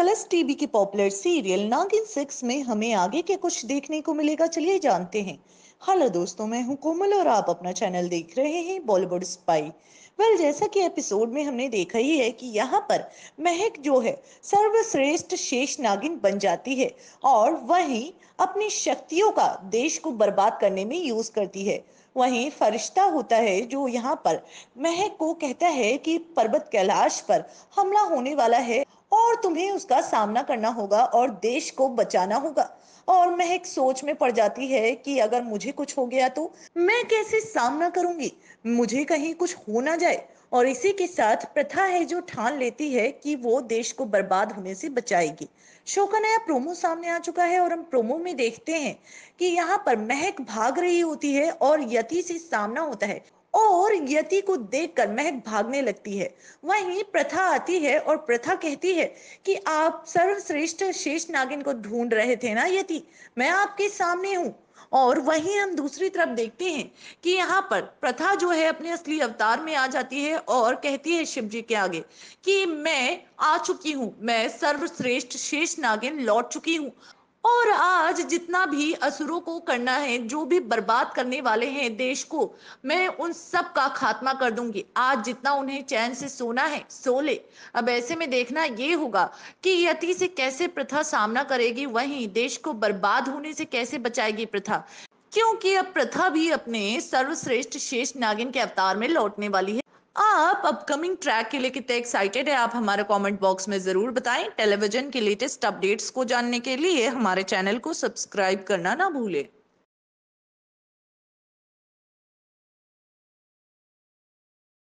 colours TV के popular serial Naagin six में हमें आगे के कुछ देखने को मिलेगा चलिए जानते हैं हेलो दोस्तों मैं हूं कोमल और आप अपना चैनल देख रहे हैं बॉलीवुड स्पाई वेल जैसा कि एपिसोड में हमने देखा ही है कि यहाँ पर महक जो है सर्वश्रेष्ठ शेष नागिन बन जाती है और वहीं अपनी शक्तियों का देश को बर्बाद करने में यूज करती है वहीं फरिश्ता होता है जो यहाँ पर महक को कहता है कि पर्वत कैलाश पर हमला होने वाला है तुम्हें उसका सामना करना होगा और देश को बचाना होगा और मैं एक सोच में पड़ जाती है कि अगर मुझे कुछ हो गया तो मैं कैसे सामना करूंगी मुझे कहीं कुछ हो ना जाए और इसी के साथ प्रथा है जो ठान लेती है कि वो देश को बर्बाद होने से बचाएगी शो का नया प्रोमो सामने आ चुका है और हम प्रोमो में देखते हैं कि यहाँ पर महक भाग रही होती है और यति से सामना होता है और यति को देखकर महक भागने लगती है वहीं प्रथा आती है और प्रथा कहती है कि आप सर्वश्रेष्ठ शेष नागिन को ढूंढ रहे थे ना यति मैं आपके सामने हूँ और वहीं हम दूसरी तरफ देखते हैं कि यहाँ पर प्रथा जो है अपने असली अवतार में आ जाती है और कहती है शिव जी के आगे कि मैं आ चुकी हूँ मैं सर्वश्रेष्ठ शेष नागिन लौट चुकी हूँ और आज जितना भी असुरों को करना है जो भी बर्बाद करने वाले हैं देश को मैं उन सब का खात्मा कर दूंगी आज जितना उन्हें चैन से सोना है सो ले अब ऐसे में देखना ये होगा कि यति से कैसे प्रथा सामना करेगी वहीं देश को बर्बाद होने से कैसे बचाएगी प्रथा क्योंकि अब प्रथा भी अपने सर्वश्रेष्ठ शेष नागिन के अवतार में लौटने वाली है आप अपकमिंग ट्रैक के लिए कितने एक्साइटेड है आप हमारे कमेंट बॉक्स में ज़रूर बताएं टेलीविजन के लेटेस्ट अपडेट्स को जानने के लिए हमारे चैनल को सब्सक्राइब करना ना भूलें